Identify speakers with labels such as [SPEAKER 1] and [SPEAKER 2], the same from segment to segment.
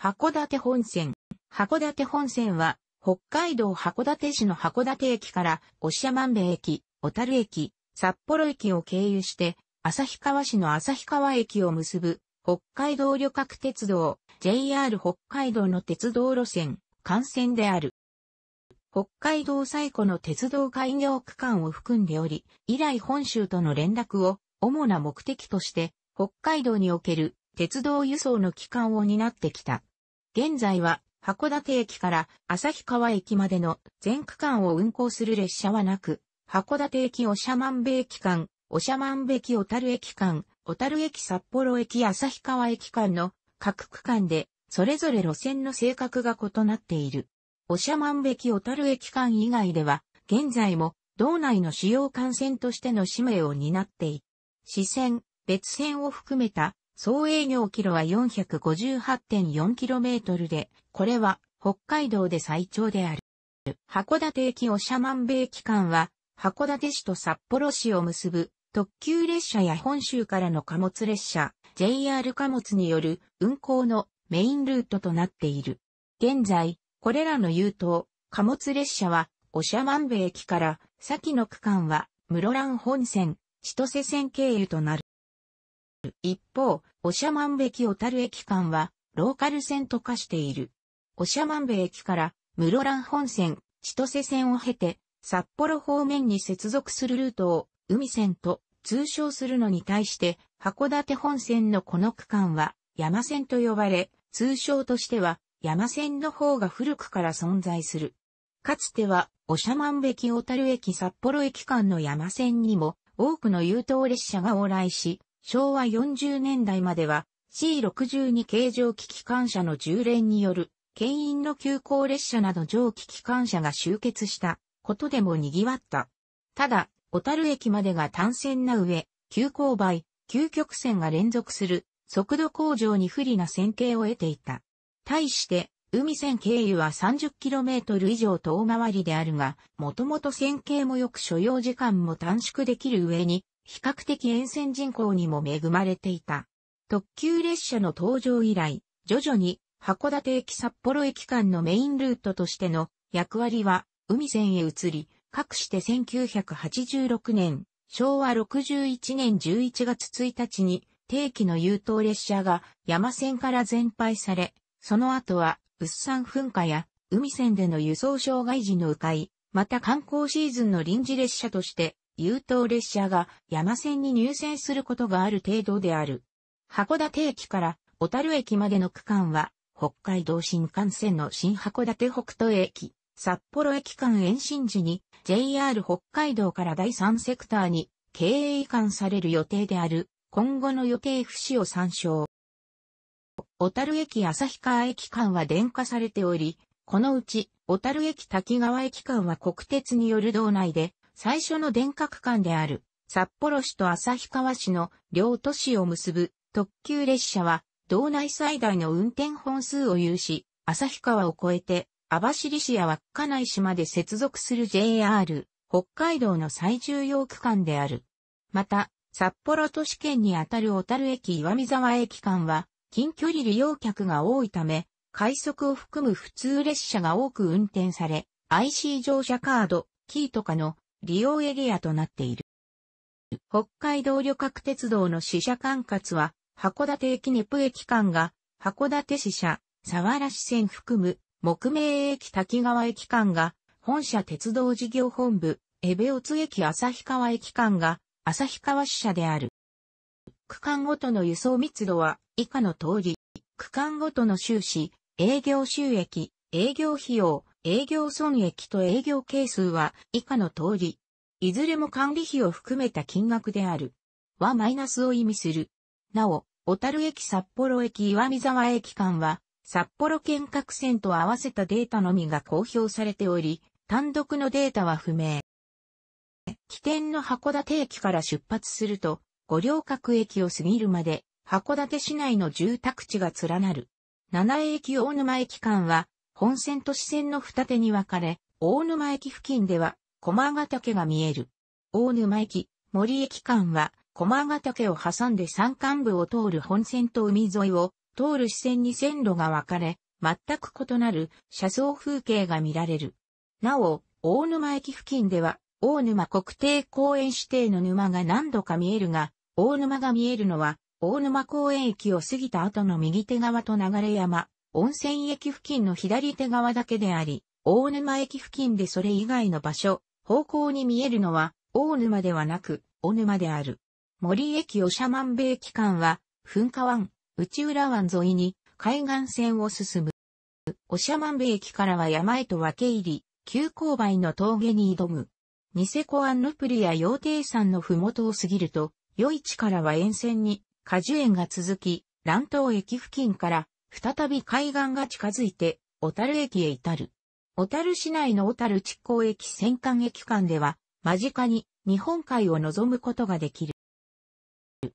[SPEAKER 1] 函館本線。函館本線は、北海道函館市の函館駅から、まん部駅、小樽駅、札幌駅を経由して、旭川市の旭川駅を結ぶ、北海道旅客鉄道、JR 北海道の鉄道路線、幹線である。北海道最古の鉄道開業区間を含んでおり、以来本州との連絡を主な目的として、北海道における鉄道輸送の機関を担ってきた。現在は函館駅から旭川駅までの全区間を運行する列車はなく、函館駅長万べ駅間、長万べ駅小樽駅間、小樽駅札幌駅旭川駅間の各区間で、それぞれ路線の性格が異なっている。長万べ駅小樽駅間以外では、現在も道内の主要幹線としての使命を担っている。支線、別線を含めた総営業キロは 458.4km で、これは北海道で最長である。函館駅おしゃんべい駅間は、函館市と札幌市を結ぶ特急列車や本州からの貨物列車、JR 貨物による運行のメインルートとなっている。現在、これらの優等、貨物列車は、おしゃんべい駅から、先の区間は、室蘭本線、千歳線経由となる。一方、おしゃまんべ駅小樽駅間は、ローカル線と化している。おしゃまんべ駅から、室蘭本線、千歳線を経て、札幌方面に接続するルートを、海線と通称するのに対して、函館本線のこの区間は、山線と呼ばれ、通称としては、山線の方が古くから存在する。かつては、おしゃまんべ駅小樽駅札幌駅間の山線にも、多くの優等列車が往来し、昭和40年代までは C62 形状機機関車の従連による、牽引の急行列車など蒸気機関車が集結したことでも賑わった。ただ、小樽駅までが単線な上、急勾配、急曲線が連続する速度向上に不利な線形を得ていた。対して、海線経由は 30km 以上遠回りであるが、もともと線形もよく所要時間も短縮できる上に、比較的沿線人口にも恵まれていた。特急列車の登場以来、徐々に函館駅札幌駅間のメインルートとしての役割は海線へ移り、かくして1986年、昭和61年11月1日に定期の優等列車が山線から全廃され、その後は、う山噴火や海線での輸送障害時の迂回、また観光シーズンの臨時列車として優等列車が山線に入線することがある程度である。函館駅から小樽駅までの区間は、北海道新幹線の新函館北斗駅、札幌駅間延伸時に JR 北海道から第3セクターに経営移管される予定である、今後の予定不死を参照。小樽駅旭川駅間は電化されており、このうち小樽駅滝川駅間は国鉄による道内で最初の電区間である札幌市と旭川市の両都市を結ぶ特急列車は道内最大の運転本数を有し、旭川を越えて網走市や稚内市まで接続する JR 北海道の最重要区間である。また、札幌都市圏にあたる小樽駅岩見沢駅間は近距離利用客が多いため、快速を含む普通列車が多く運転され、IC 乗車カード、キーとかの利用エリアとなっている。北海道旅客鉄道の支社管轄は、函館駅ネプ駅間が、函館支社、沢原支線含む、木名駅滝川駅間が、本社鉄道事業本部、エベオツ駅旭川駅間が、旭川支社である。区間ごとの輸送密度は、以下の通り、区間ごとの収支、営業収益、営業費用、営業損益と営業係数は以下の通り、いずれも管理費を含めた金額である。はマイナスを意味する。なお、小樽駅札幌駅岩見沢駅間は、札幌県各線と合わせたデータのみが公表されており、単独のデータは不明。起点の函館駅から出発すると、五稜郭駅を過ぎるまで、函館市内の住宅地が連なる。七駅大沼駅間は、本線と支線の二手に分かれ、大沼駅付近では、駒ヶ岳が見える。大沼駅、森駅間は、駒ヶ岳を挟んで山間部を通る本線と海沿いを通る支線に線路が分かれ、全く異なる車窓風景が見られる。なお、大沼駅付近では、大沼国定公園指定の沼が何度か見えるが、大沼が見えるのは、大沼公園駅を過ぎた後の右手側と流山、温泉駅付近の左手側だけであり、大沼駅付近でそれ以外の場所、方向に見えるのは、大沼ではなく、お沼である。森駅長万部駅間は、噴火湾、内浦湾沿いに、海岸線を進む。長万部駅からは山へと分け入り、急勾配の峠に挑む。ニセコアンヌプリや羊蹄山のふもとを過ぎると、余市からは沿線に果樹園が続き、乱闘駅付近から再び海岸が近づいて、小樽駅へ至る。小樽市内の小樽地港駅戦艦駅間では、間近に日本海を望むことができる。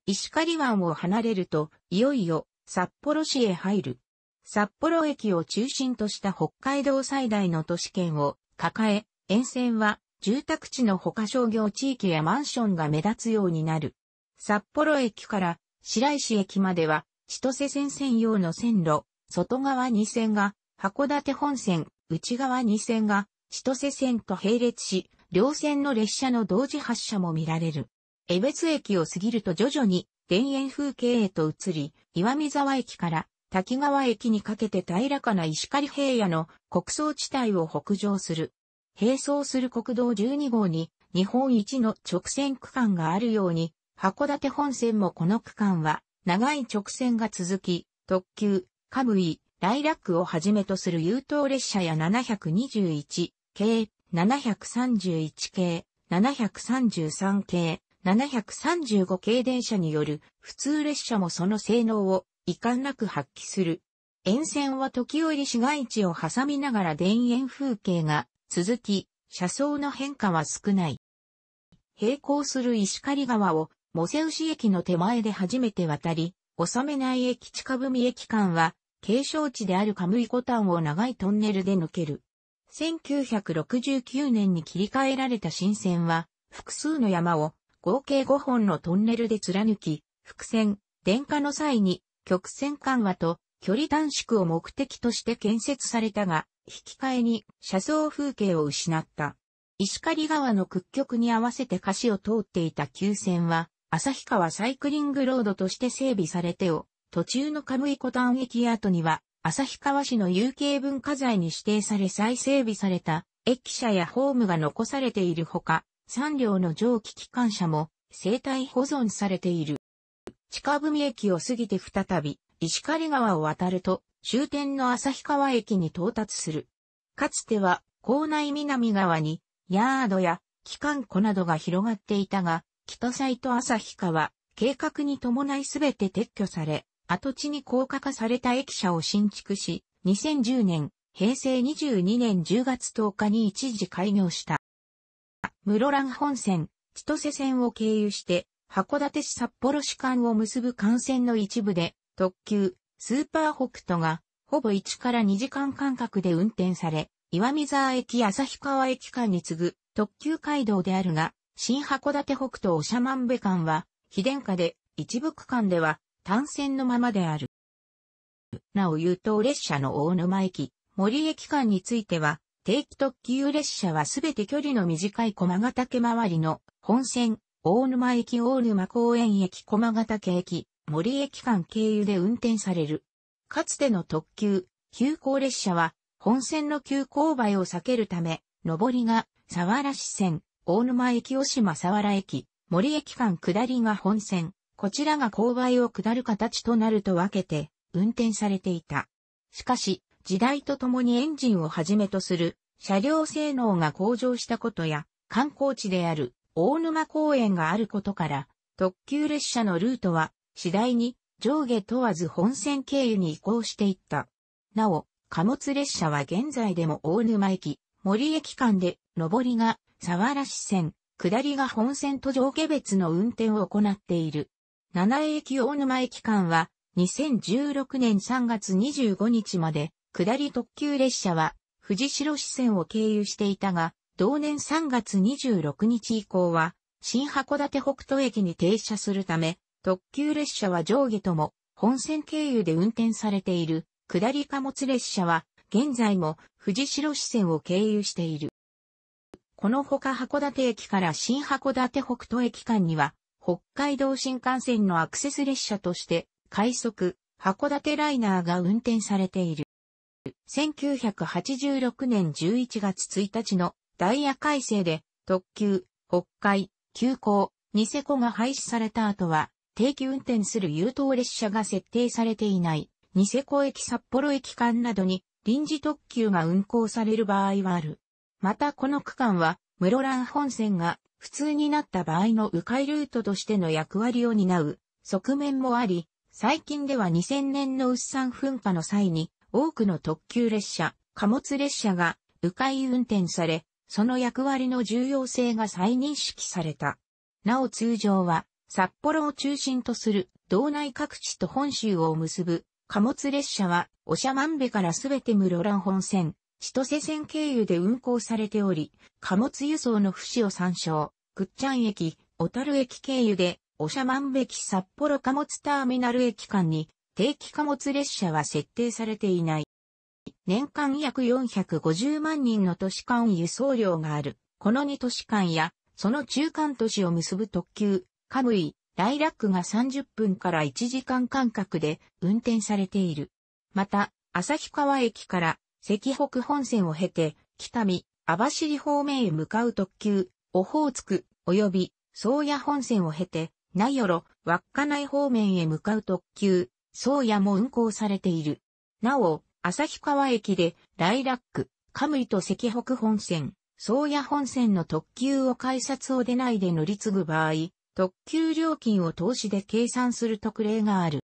[SPEAKER 1] 石狩湾を離れると、いよいよ札幌市へ入る。札幌駅を中心とした北海道最大の都市圏を抱え、沿線は住宅地の他商業地域やマンションが目立つようになる。札幌駅から白石駅までは千歳線専用の線路、外側2線が、函館本線、内側2線が、千歳線と並列し、両線の列車の同時発車も見られる。江別駅を過ぎると徐々に田園風景へと移り、岩見沢駅から滝川駅にかけて平らかな石狩平野の国葬地帯を北上する。並走する国道12号に日本一の直線区間があるように、函館本線もこの区間は長い直線が続き、特急、カムイ、ライラックをはじめとする優等列車や721系、731系、733系、735系電車による普通列車もその性能を遺憾なく発揮する。沿線は時折市街地を挟みながら田園風景が続き、車窓の変化は少ない。並行する石狩川をモセウシ駅の手前で初めて渡り、納めない駅近文駅間は、継承地であるカムイコタンを長いトンネルで抜ける。1969年に切り替えられた新線は、複数の山を合計5本のトンネルで貫き、伏線、電化の際に曲線緩和と距離短縮を目的として建設されたが、引き換えに車窓風景を失った。石狩川の屈曲に合わせて歌詞を通っていた旧線は、旭川サイクリングロードとして整備されてお、途中のカムイコタン駅跡には、旭川市の有形文化財に指定され再整備された駅舎やホームが残されているほか、3両の蒸気機関車も生態保存されている。近文駅を過ぎて再び、石狩川を渡ると、終点の旭川駅に到達する。かつては、港内南側に、ヤードや、機関庫などが広がっていたが、北サイト日川、計画に伴いすべて撤去され、跡地に高架化された駅舎を新築し、2010年、平成22年10月10日に一時開業した。室蘭本線、千歳線を経由して、函館市札幌市間を結ぶ幹線の一部で、特急、スーパー北斗が、ほぼ1から2時間間隔で運転され、岩見沢駅旭川駅間に次ぐ特急街道であるが、新函館北東長万部間は、非電化で、一部区間では、単線のままである。なお、優等列車の大沼駅、森駅間については、定期特急列車はすべて距離の短い駒ヶ岳周りの本線、大沼駅大沼公園駅駒ヶ岳駅、森駅間経由で運転される。かつての特急、急行列車は、本線の急勾配を避けるため、上りが、沢原支線、大沼駅大島沢原駅、森駅間下りが本線、こちらが勾配を下る形となると分けて運転されていた。しかし、時代とともにエンジンをはじめとする車両性能が向上したことや、観光地である大沼公園があることから、特急列車のルートは次第に上下問わず本線経由に移行していった。なお、貨物列車は現在でも大沼駅、森駅間で上りが沢良市線、下りが本線と上下別の運転を行っている。七重駅大沼駅間は、2016年3月25日まで、下り特急列車は、藤代市線を経由していたが、同年3月26日以降は、新函館北斗駅に停車するため、特急列車は上下とも、本線経由で運転されている、下り貨物列車は、現在も藤代市線を経由している。このほか函館駅から新函館北斗駅間には、北海道新幹線のアクセス列車として、快速、函館ライナーが運転されている。1986年11月1日のダイヤ改正で、特急、北海、急行、ニセコが廃止された後は、定期運転する優等列車が設定されていない、ニセコ駅札幌駅間などに臨時特急が運行される場合はある。またこの区間は、室蘭本線が普通になった場合の迂回ルートとしての役割を担う側面もあり、最近では2000年の薄山噴火の際に多くの特急列車、貨物列車が迂回運転され、その役割の重要性が再認識された。なお通常は札幌を中心とする道内各地と本州を結ぶ貨物列車はおしゃまんべからすべて室蘭本線、千歳線経由で運行されており、貨物輸送の不死を参照、倶っちゃん駅、小樽駅経由で、おしゃまんべき札幌貨物ターミナル駅間に、定期貨物列車は設定されていない。年間約450万人の都市間輸送量がある、この2都市間や、その中間都市を結ぶ特急、カムイ、ライラックが30分から1時間間隔で運転されている。また、旭川駅から関北本線を経て、北見、網走方面へ向かう特急、オホーツク、及び、宗谷本線を経て、名寄、稚内方面へ向かう特急、宗谷も運行されている。なお、旭川駅で、ライラック、カムイと関北本線、宗谷本線の特急を改札を出ないで乗り継ぐ場合、特急料金を投資で計算する特例がある。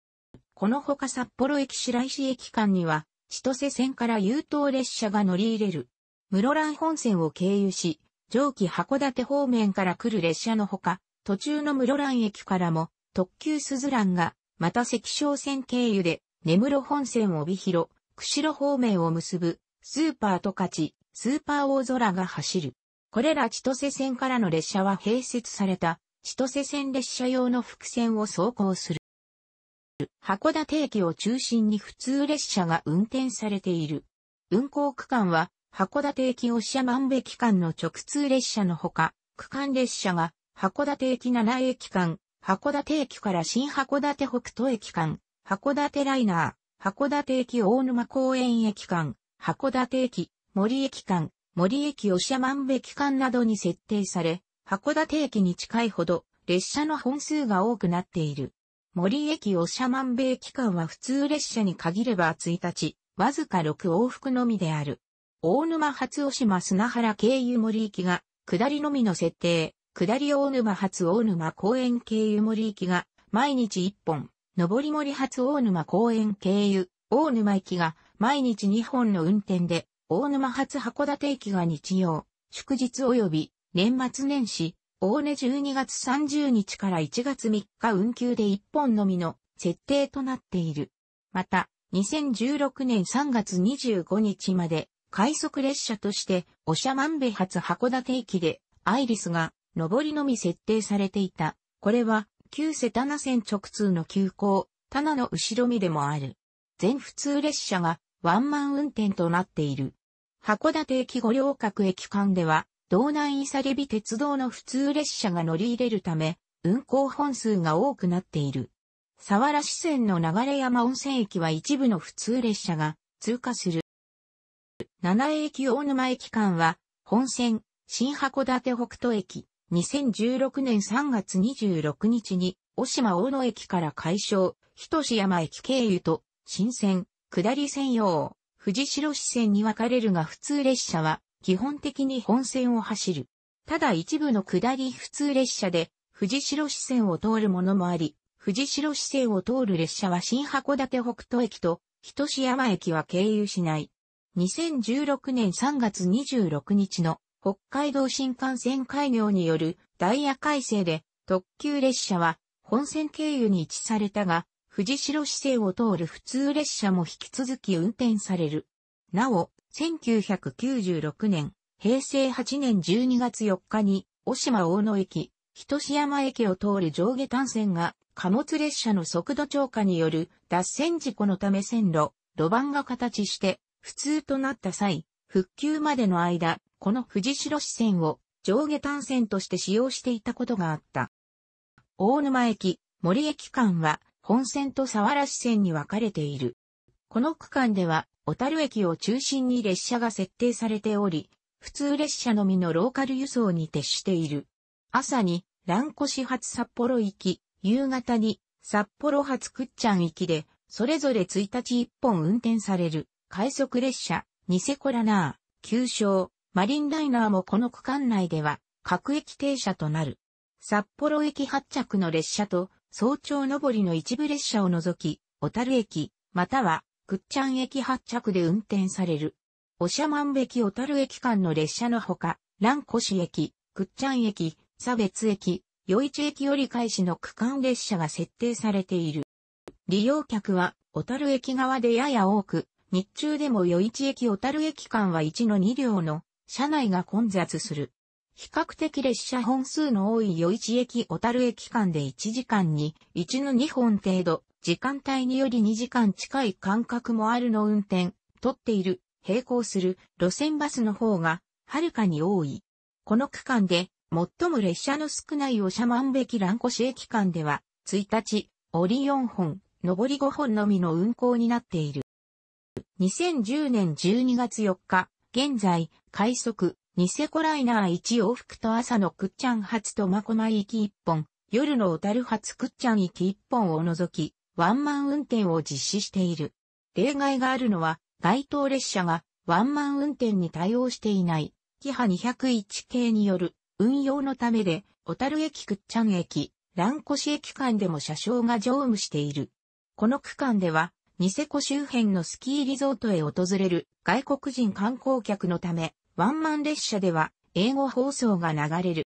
[SPEAKER 1] このほか札幌駅白石駅間には、千歳線から優等列車が乗り入れる。室蘭本線を経由し、上記函館方面から来る列車のほか、途中の室蘭駅からも、特急すずらんが、また赤小線経由で、根室本線帯広、釧路方面を結ぶ、スーパー十勝、スーパー大空が走る。これら千歳線からの列車は併設された、千歳線列車用の伏線を走行する。函館駅を中心に普通列車が運転されている。運行区間は、函館駅押社万部駅間の直通列車のほか、区間列車が、函館駅奈良駅間、函館駅から新函館北斗駅間、函館ライナー、函館駅大沼公園駅間、函館駅、森駅間、森駅押社万部駅間などに設定され、函館駅に近いほど列車の本数が多くなっている。森駅ん万米期間は普通列車に限れば1日、わずか6往復のみである。大沼発大島砂原経由森行きが、下りのみの設定、下り大沼発大沼公園経由森行きが、毎日1本、上り森発大沼公園経由、大沼行きが、毎日2本の運転で、大沼発函館駅が日曜、祝日及び、年末年始、大根12月30日から1月3日運休で1本のみの設定となっている。また、2016年3月25日まで、快速列車として、おしゃまんべ発函館駅で、アイリスが、上りのみ設定されていた。これは、旧瀬棚線直通の急行、棚の後ろ見でもある。全普通列車が、ワンマン運転となっている。函館駅五稜郭駅間では、道南伊佐レビ鉄道の普通列車が乗り入れるため、運行本数が多くなっている。佐原支線の流山温泉駅は一部の普通列車が通過する。七駅大沼駅間は、本線、新函館北斗駅、2016年3月26日に、小島大野駅から解消、し山駅経由と、新線、下り専用、藤代支線に分かれるが普通列車は、基本的に本線を走る。ただ一部の下り普通列車で、藤代支線を通るものもあり、藤代支線を通る列車は新函館北斗駅と、人志山駅は経由しない。2016年3月26日の北海道新幹線開業によるダイヤ改正で特急列車は本線経由に位置されたが、藤代市線を通る普通列車も引き続き運転される。なお、1996年、平成8年12月4日に、大島大野駅、人志山駅を通る上下単線が、貨物列車の速度超過による脱線事故のため線路、路盤が形して、不通となった際、復旧までの間、この藤代支線を上下単線として使用していたことがあった。大沼駅、森駅間は、本線と沢原支線に分かれている。この区間では、小樽駅を中心に列車が設定されており、普通列車のみのローカル輸送に徹している。朝に、蘭越発札幌行き、夕方に、札幌発くっちゃん行きで、それぞれ1日1本運転される、快速列車、ニセコラナー、旧称、マリンライナーもこの区間内では、各駅停車となる。札幌駅発着の列車と、早朝上りの一部列車を除き、小樽駅、またはぐっちゃん駅発着で運転される。おしゃまんべき小樽駅間の列車のほか、蘭越駅、ぐっちゃん駅、差別駅、余市駅折り返しの区間列車が設定されている。利用客は、小樽駅側でやや多く、日中でも余市駅小樽駅間は1の2両の、車内が混雑する。比較的列車本数の多い余市駅小樽駅間で1時間に1の2本程度、時間帯により2時間近い間隔もあるの運転、取っている、並行する路線バスの方が、はるかに多い。この区間で、最も列車の少ないおまんべき蘭越駅間では、1日、折4本、上り5本のみの運行になっている。2010年12月4日、現在、快速、ニセコライナー1往復と朝のくっちゃん発とマコナイ行き1本、夜の小樽発くっちゃん行き1本を除き、ワンマン運転を実施している。例外があるのは、該当列車がワンマン運転に対応していない、キハ201系による運用のためで、小樽駅くっちゃん駅、蘭越駅間でも車掌が乗務している。この区間では、ニセコ周辺のスキーリゾートへ訪れる外国人観光客のため、ワンマン列車では英語放送が流れる。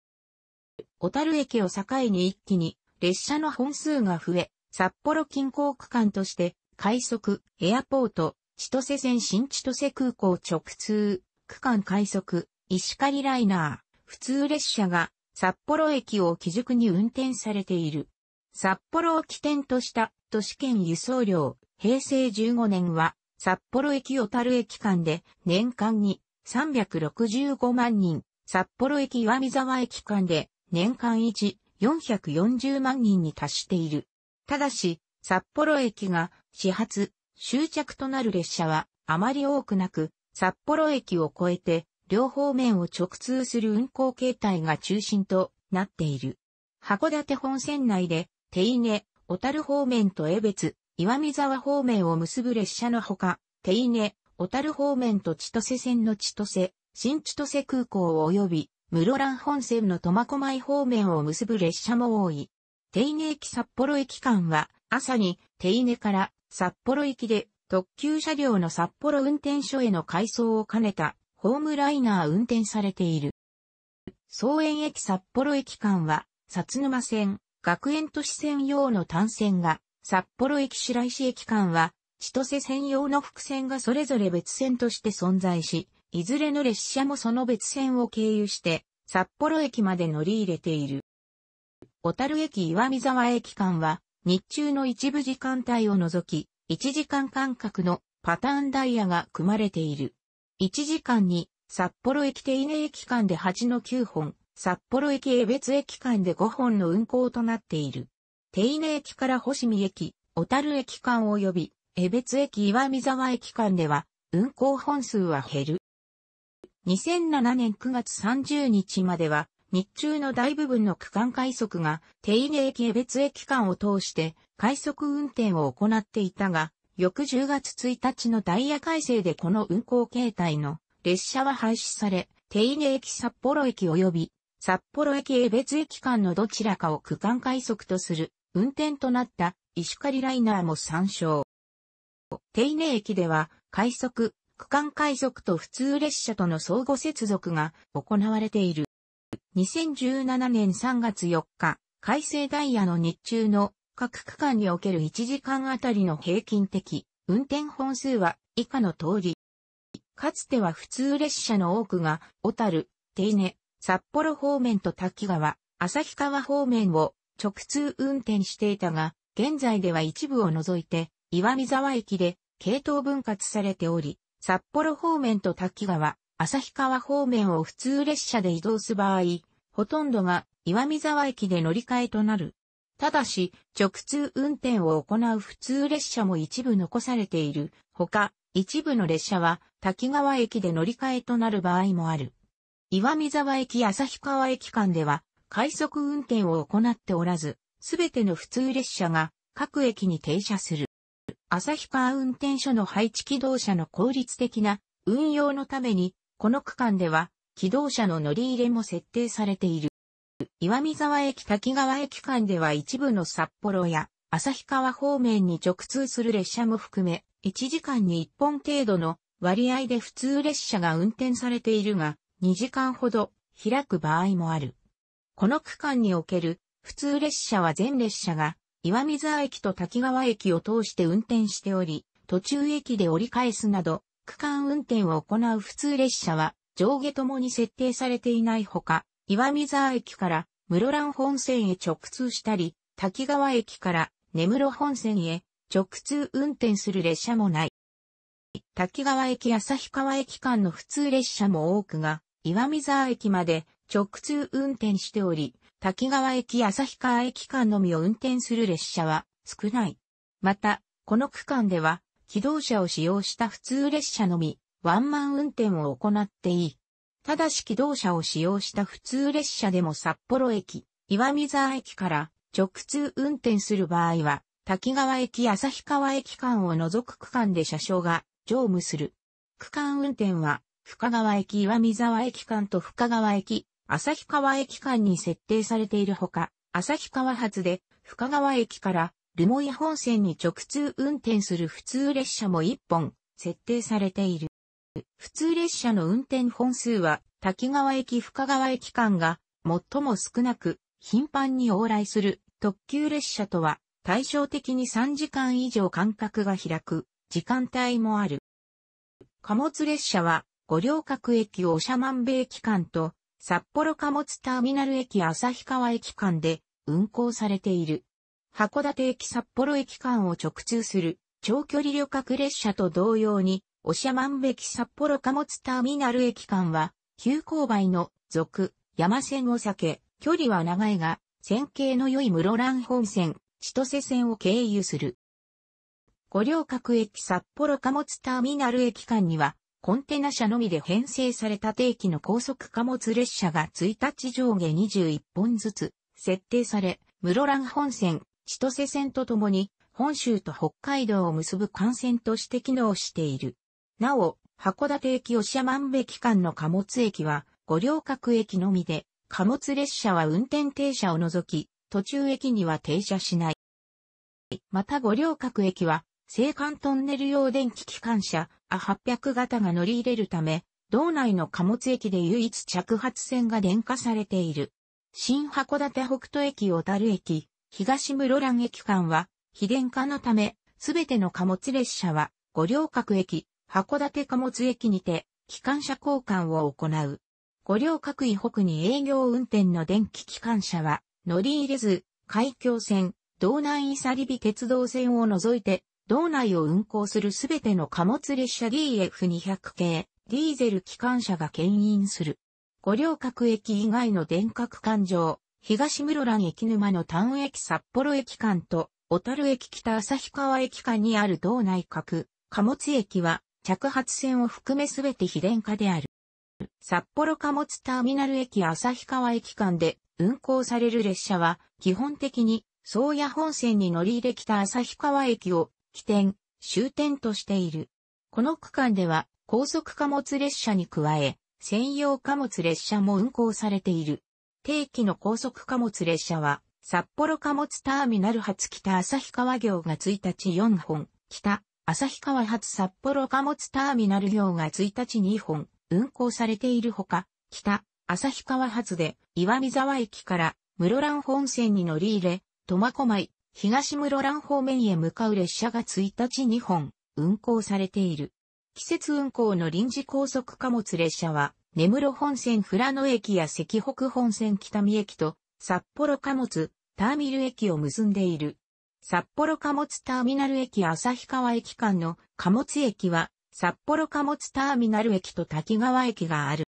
[SPEAKER 1] 小樽駅を境に一気に列車の本数が増え、札幌近郊区間として、快速、エアポート、千歳線新千歳空港直通、区間快速、石狩ライナー、普通列車が札幌駅を基軸に運転されている。札幌を起点とした都市圏輸送量、平成15年は札幌駅小樽駅間で年間に365万人、札幌駅岩見沢駅間で年間1、440万人に達している。ただし、札幌駅が始発、終着となる列車はあまり多くなく、札幌駅を越えて両方面を直通する運行形態が中心となっている。函館本線内で、手稲、小樽方面と江別、岩見沢方面を結ぶ列車のほか、手稲、小樽方面と千歳線の千歳、新千歳空港及び、室蘭本線の苫小牧方面を結ぶ列車も多い。手稲駅札幌駅間は、朝に手稲から札幌駅で特急車両の札幌運転所への改装を兼ねたホームライナー運転されている。総園駅札幌駅間は、薩沼線、学園都市線用の単線が、札幌駅白石駅間は、千歳専用の伏線がそれぞれ別線として存在し、いずれの列車もその別線を経由して、札幌駅まで乗り入れている。小樽駅岩見沢駅間は、日中の一部時間帯を除き、1時間間隔のパターンダイヤが組まれている。1時間に、札幌駅手稲駅間で8の9本、札幌駅江別駅間で5本の運行となっている。手稲駅から星見駅、小樽駅間及び、江別駅岩見沢駅間では、運行本数は減る。2007年9月30日までは、日中の大部分の区間快速が、手稲駅江別駅間を通して、快速運転を行っていたが、翌10月1日のダイヤ改正でこの運行形態の列車は廃止され、手稲駅札幌駅及び、札幌駅江別駅間のどちらかを区間快速とする運転となった石狩ライナーも参照。手稲駅では快速、区間快速と普通列車との相互接続が行われている。2017年3月4日、改正ダイヤの日中の各区間における1時間あたりの平均的運転本数は以下の通り。かつては普通列車の多くが、小樽、手稲、札幌方面と滝川、旭川方面を直通運転していたが、現在では一部を除いて、岩見沢駅で系統分割されており、札幌方面と滝川、旭川方面を普通列車で移動す場合、ほとんどが岩見沢駅で乗り換えとなる。ただし、直通運転を行う普通列車も一部残されている。ほか、一部の列車は滝川駅で乗り換えとなる場合もある。岩見沢駅旭川駅間では、快速運転を行っておらず、すべての普通列車が各駅に停車する。旭川運転所の配置機動車の効率的な運用のためにこの区間では、機動車の乗り入れも設定されている。岩見沢駅滝川駅間では一部の札幌や旭川方面に直通する列車も含め、1時間に1本程度の割合で普通列車が運転されているが、2時間ほど開く場合もある。この区間における普通列車は全列車が岩見沢駅と滝川駅を通して運転しており、途中駅で折り返すなど、区間運転を行う普通列車は上下ともに設定されていないほか、岩見沢駅から室蘭本線へ直通したり、滝川駅から根室本線へ直通運転する列車もない。滝川駅旭川駅間の普通列車も多くが、岩見沢駅まで直通運転しており、滝川駅旭川駅間のみを運転する列車は少ない。また、この区間では機動車を使用した普通列車のみ、ワンマン運転を行っていい。ただし機動車を使用した普通列車でも札幌駅、岩見沢駅から直通運転する場合は、滝川駅旭川駅間を除く区間で車掌が乗務する。区間運転は、深川駅岩見沢駅間と深川駅、旭川駅間に設定されているほか、旭川発で深川駅から留萌本線に直通運転する普通列車も1本設定されている。普通列車の運転本数は滝川駅深川駅間が最も少なく頻繁に往来する特急列車とは対照的に3時間以上間隔が開く時間帯もある。貨物列車は五稜郭駅おしゃまんべ駅間と札幌貨物ターミナル駅旭川駅間で運行されている。函館駅札幌駅間を直通する長距離旅客列車と同様に、おしゃまんべき札幌貨物ターミナル駅間は、急勾配の続、山線を避け、距離は長いが、線形の良い室蘭本線、千歳線を経由する。五稜郭駅札幌貨物ターミナル駅間には、コンテナ車のみで編成された定期の高速貨物列車が1日上下21本ずつ設定され、室蘭本線、千歳線とともに、本州と北海道を結ぶ幹線として機能している。なお、函館駅吉万部駅間の貨物駅は、五稜郭駅のみで、貨物列車は運転停車を除き、途中駅には停車しない。また五稜郭駅は、青函トンネル用電気機関車、A800 型が乗り入れるため、道内の貨物駅で唯一着発線が電化されている。新函館北斗駅小樽駅、東室蘭駅間は、非電化のため、すべての貨物列車は、五稜郭駅、函館貨物駅にて、機関車交換を行う。五稜郭以北に営業運転の電気機関車は、乗り入れず、海峡線、道南伊佐リビ鉄道線を除いて、道内を運行するすべての貨物列車 DF200 系、ディーゼル機関車が牽引する。五稜郭駅以外の電化区間上、東室蘭駅沼の丹駅札幌駅間と、小樽駅北旭川駅間にある道内閣、貨物駅は、着発線を含めすべて非電化である。札幌貨物ターミナル駅旭川駅間で運行される列車は、基本的に、宗谷本線に乗り入れ北旭川駅を、起点、終点としている。この区間では、高速貨物列車に加え、専用貨物列車も運行されている。定期の高速貨物列車は、札幌貨物ターミナル発北旭川行が1日4本、北旭川発札幌貨物ターミナル行が1日2本、運行されているほか、北旭川発で岩見沢駅から室蘭本線に乗り入れ、苫小牧、東室蘭方面へ向かう列車が1日2本、運行されている。季節運行の臨時高速貨物列車は、根室本線富良野駅や関北本線北見駅と札幌貨物ターミル駅を結んでいる。札幌貨物ターミナル駅旭川駅間の貨物駅は札幌貨物ターミナル駅と滝川駅がある。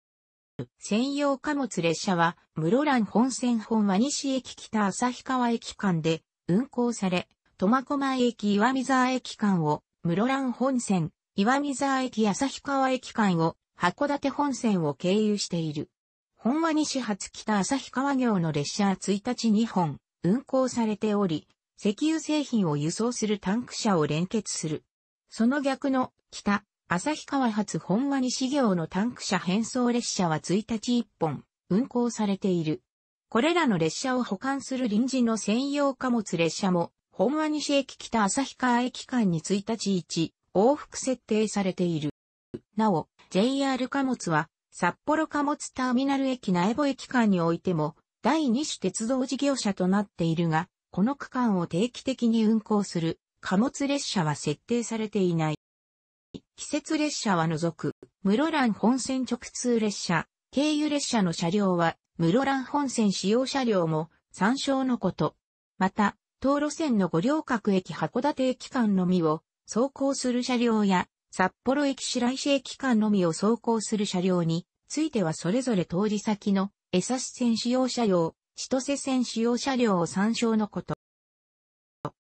[SPEAKER 1] 専用貨物列車は室蘭本線本和西駅北旭川駅間で運行され、苫小牧駅岩見沢駅間を室蘭本線岩見沢駅旭川駅間を函館本線を経由している。本和西発北旭川行の列車は1日2本運行されており、石油製品を輸送するタンク車を連結する。その逆の北旭川発本和西行のタンク車変装列車は1日1本運行されている。これらの列車を保管する臨時の専用貨物列車も本和西駅北旭川駅間に1日1往復設定されている。なお、JR 貨物は、札幌貨物ターミナル駅苗穂駅間においても、第二種鉄道事業者となっているが、この区間を定期的に運行する貨物列車は設定されていない。季節列車は除く、室蘭本線直通列車、経由列車の車両は、室蘭本線使用車両も参照のこと。また、東路線の五稜郭駅函館駅間のみを走行する車両や札幌駅白石駅間のみを走行する車両についてはそれぞれ通り先の江差線使用車両、千歳線使用車両を参照のこと。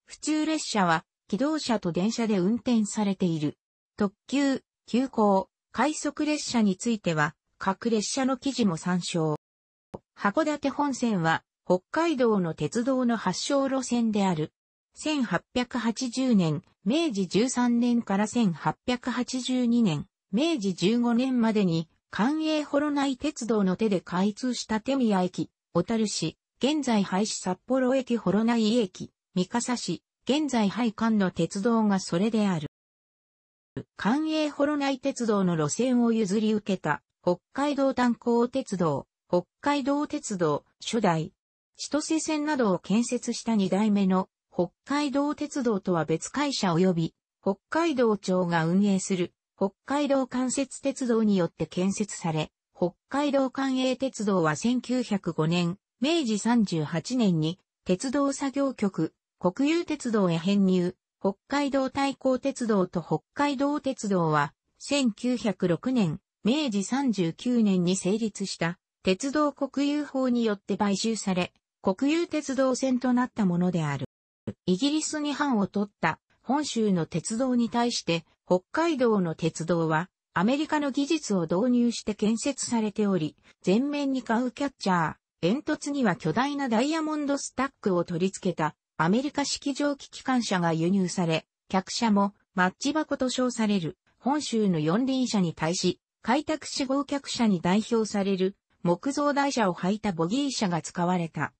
[SPEAKER 1] 普通列車は機動車と電車で運転されている。特急、急行、快速列車については各列車の記事も参照。函館本線は北海道の鉄道の発祥路線である。1880年、明治13年から1882年、明治15年までに、関営ホロ内鉄道の手で開通した手宮駅、小樽市、現在廃止札幌駅ホロ内駅、三笠市、現在廃管の鉄道がそれである。関営ホロ内鉄道の路線を譲り受けた、北海道炭鉱鉄道、北海道鉄道、初代、千歳線などを建設した二代目の北海道鉄道とは別会社及び、北海道庁が運営する、北海道関節鉄道によって建設され、北海道関営鉄道は1905年、明治38年に、鉄道作業局、国有鉄道へ編入、北海道対抗鉄道と北海道鉄道は、1906年、明治39年に成立した、鉄道国有法によって買収され、国有鉄道線となったものである。イギリスに藩を取った本州の鉄道に対して北海道の鉄道はアメリカの技術を導入して建設されており、前面にカウキャッチャー、煙突には巨大なダイヤモンドスタックを取り付けたアメリカ式蒸気機関車が輸入され、客車もマッチ箱と称される本州の四輪車に対し、開拓志望客車に代表される木造台車を履いたボギー車が使われた。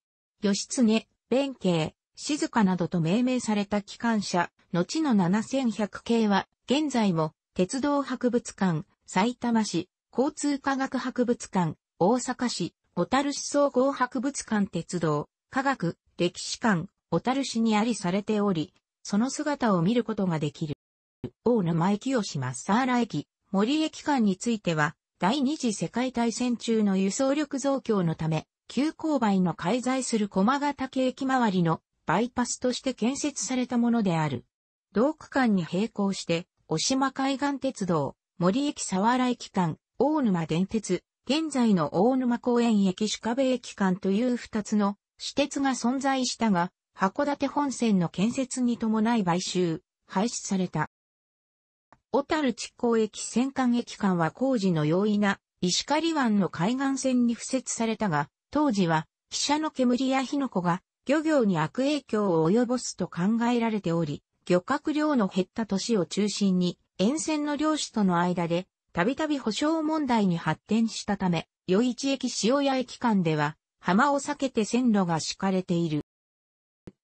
[SPEAKER 1] 義経、弁慶、静かなどと命名された機関車、後の7100系は、現在も、鉄道博物館、埼玉市、交通科学博物館、大阪市、小樽市総合博物館鉄道、科学、歴史館、小樽市にありされており、その姿を見ることができる。大沼駅をします。サーラ駅、森駅間については、第二次世界大戦中の輸送力増強のため、急勾配の介在する駒ヶ岳駅周りのバイパスとして建設されたものである。同区間に並行して、渡島海岸鉄道、森駅沢原駅間、大沼電鉄、現在の大沼公園駅鹿部駅間という二つの私鉄が存在したが、函館本線の建設に伴い買収、廃止された。小樽地港駅戦艦駅間は工事の容易な石狩湾の海岸線に付設されたが、当時は汽車の煙や火の粉が漁業に悪影響を及ぼすと考えられており、漁獲量の減った年を中心に、沿線の漁師との間で、たびたび保障問題に発展したため、余市駅塩屋駅間では、浜を避けて線路が敷かれている。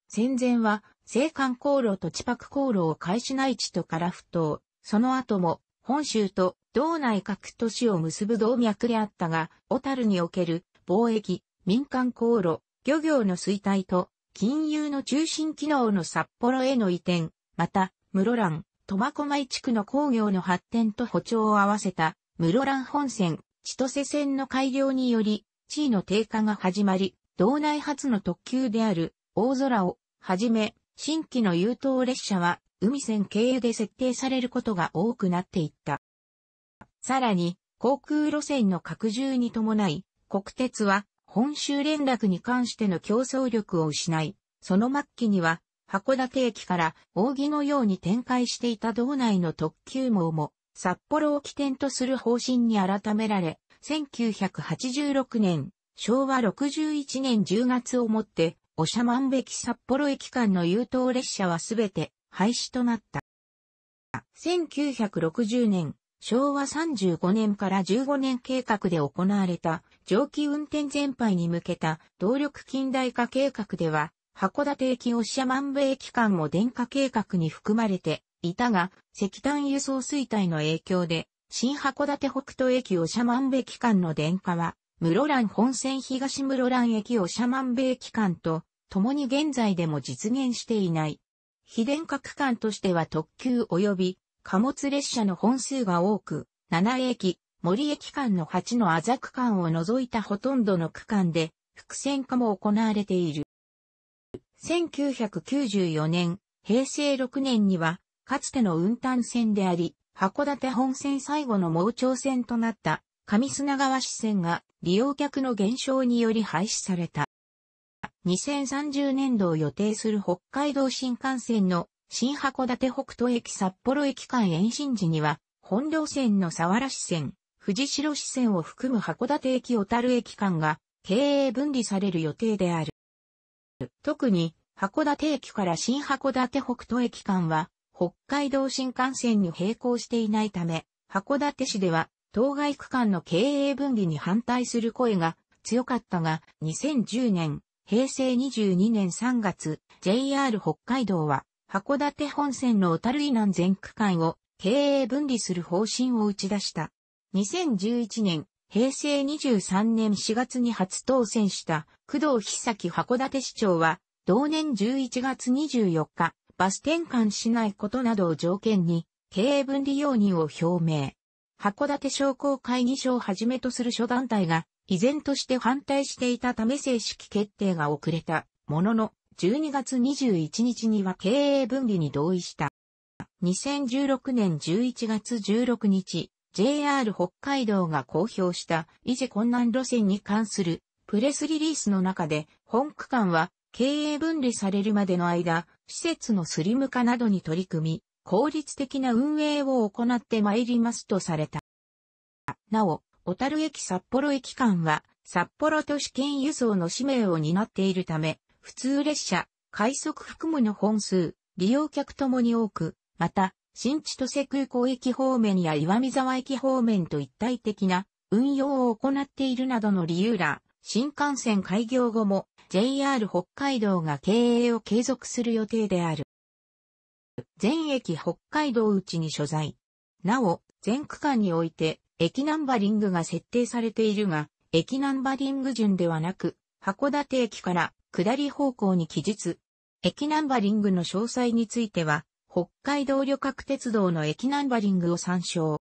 [SPEAKER 1] 戦前は、青函航路と地泊航路を返しない地と樺ふ頭、その後も、本州と道内各都市を結ぶ動脈であったが、小樽における貿易、民間航路、漁業の衰退と、金融の中心機能の札幌への移転、また、室蘭、苫小牧地区の工業の発展と歩調を合わせた、室蘭本線、千歳線の改良により、地位の低下が始まり、道内初の特急である、大空を、はじめ、新規の優等列車は、海線経由で設定されることが多くなっていった。さらに、航空路線の拡充に伴い、国鉄は本州連絡に関しての競争力を失い、その末期には、函館駅から扇のように展開していた道内の特急網も、札幌を起点とする方針に改められ、1986年、昭和61年10月をもって、おしゃまんべき札幌駅間の優等列車はすべて廃止となった。1960年、昭和35年から15年計画で行われた蒸気運転全廃に向けた動力近代化計画では、函館駅押社万部駅間も電化計画に含まれていたが、石炭輸送衰退の影響で、新函館北斗駅押社万部駅間の電化は、室蘭本線東室蘭駅押社万部駅間と、共に現在でも実現していない。非電化区間としては特急及び貨物列車の本数が多く、7駅、森駅間の8のあざ区間を除いたほとんどの区間で、伏線化も行われている。1994年、平成6年には、かつての運搬線であり、函館本線最後の盲腸線となった、上砂川支線が利用客の減少により廃止された。2030年度を予定する北海道新幹線の新函館北斗駅札幌駅間延伸時には、本領線の沢原支線、藤代支線を含む函館駅小樽駅間が経営分離される予定である。特に、函館駅から新函館北斗駅間は、北海道新幹線に並行していないため、函館市では、当該区間の経営分離に反対する声が強かったが、2010年、平成22年3月、JR 北海道は、函館本線の小樽以南全区間を経営分離する方針を打ち出した。2011年、平成23年4月に初当選した工藤久崎函館市長は、同年11月24日、バス転換しないことなどを条件に、経営分離容認を表明。函館商工会議所をはじめとする諸団体が、依然として反対していたため正式決定が遅れたものの、12月21日には経営分離に同意した。2016年11月16日、JR 北海道が公表した維持困難路線に関するプレスリリースの中で、本区間は経営分離されるまでの間、施設のスリム化などに取り組み、効率的な運営を行ってまいりますとされた。なお、小樽駅札幌駅間は、札幌都市圏輸送の使命を担っているため、普通列車、快速含むの本数、利用客ともに多く、また、新千歳空港駅方面や岩見沢駅方面と一体的な運用を行っているなどの理由ら、新幹線開業後も JR 北海道が経営を継続する予定である。全駅北海道内に所在。なお、全区間において、駅ナンバリングが設定されているが、駅ナンバリング順ではなく、函館駅から下り方向に記述。駅ナンバリングの詳細については、北海道旅客鉄道の駅ナンバリングを参照。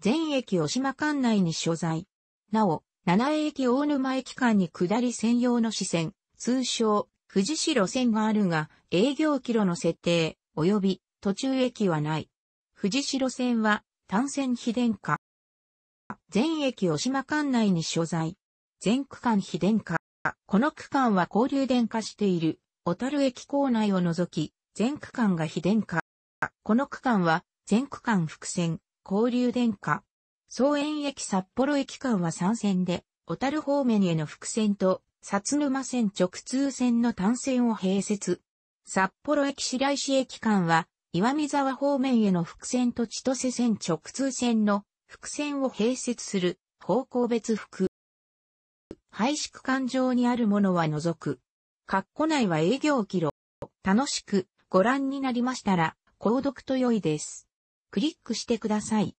[SPEAKER 1] 全駅大島管内に所在。なお、七重駅大沼駅間に下り専用の支線、通称、富士路線があるが、営業キロの設定、及び途中駅はない。富士路線は単線非電化。全駅大島管内に所在。全区間非電化。この区間は交流電化している、小樽駅構内を除き、全区間が非電化。この区間は、全区間複線、交流電化。総園駅札幌駅間は3線で、小樽方面への複線と、薩沼線直通線の単線を併設。札幌駅白石駅間は、岩見沢方面への複線と千歳線直通線の複線を併設する方向別複。廃止区間上にあるものは除く。括弧内は営業記録。楽しくご覧になりましたら、購読と良いです。クリックしてください。